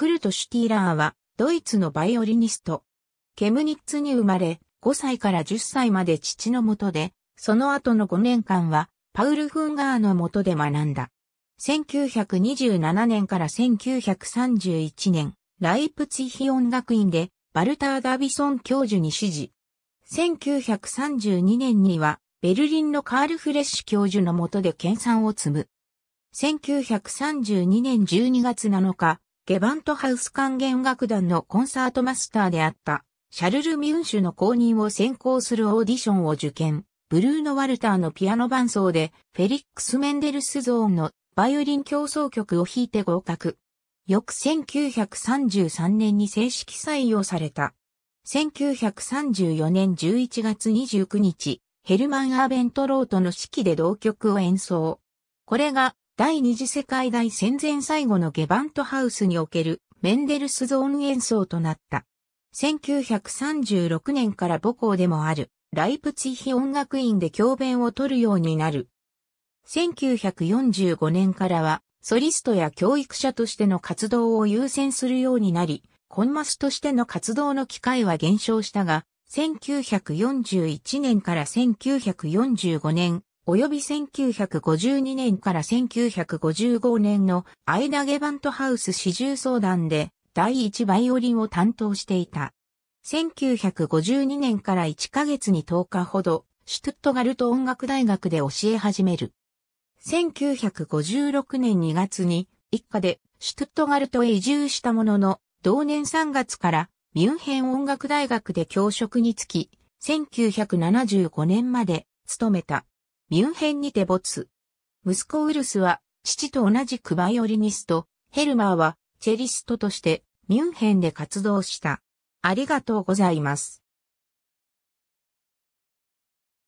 クルト・シュティーラーは、ドイツのバイオリニスト。ケムニッツに生まれ、5歳から10歳まで父のもとで、その後の5年間は、パウル・フンガーのもとで学んだ。1927年から1931年、ライプツィヒ音楽院で、バルター・ダビソン教授に指示。1932年には、ベルリンのカール・フレッシュ教授のもとで研鑽を積む。1932年12月7日、ゲバントハウス管弦楽団のコンサートマスターであった、シャルル・ミュンシュの公認を専攻するオーディションを受験、ブルーノ・ワルターのピアノ伴奏で、フェリックス・メンデルスゾーンのバイオリン競争曲を弾いて合格。翌1933年に正式採用された。1934年11月29日、ヘルマン・アーベントロートの指揮で同曲を演奏。これが第二次世界大戦前最後のゲバントハウスにおけるメンデルスゾーン演奏となった。1936年から母校でもあるライプツィヒ音楽院で教鞭を取るようになる。1945年からはソリストや教育者としての活動を優先するようになり、コンマスとしての活動の機会は減少したが、1941年から1945年、及び1952年から1955年の間ゲバントハウス四重相談で第1バイオリンを担当していた。1952年から1ヶ月に10日ほど、シュトゥットガルト音楽大学で教え始める。1956年2月に一家でシュトゥットガルトへ移住したものの、同年3月からミュンヘン音楽大学で教職につき、1975年まで勤めた。ミュンヘンにて没。息子ウルスは、父と同じクバイオリニスト、ヘルマーは、チェリストとして、ミュンヘンで活動した。ありがとうございます。